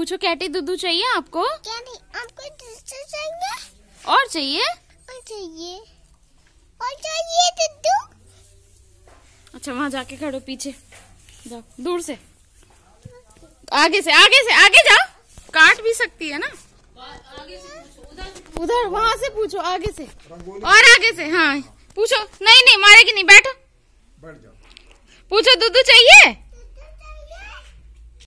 पूछो कैटी दूध चाहिए आपको कैटी आपको दूधू चाहिए और चाहिए और चाहिए और चाहिए दूधू अच्छा वहाँ जाके खड़ो पीछे जाओ दूर से आगे से आगे से आगे जाओ काट भी सकती है ना उधर वहाँ से पूछो आगे से और आगे से हाँ पूछो नहीं नहीं मारेगी नहीं बैठो बैठ जाओ पूछो दूध चाहिए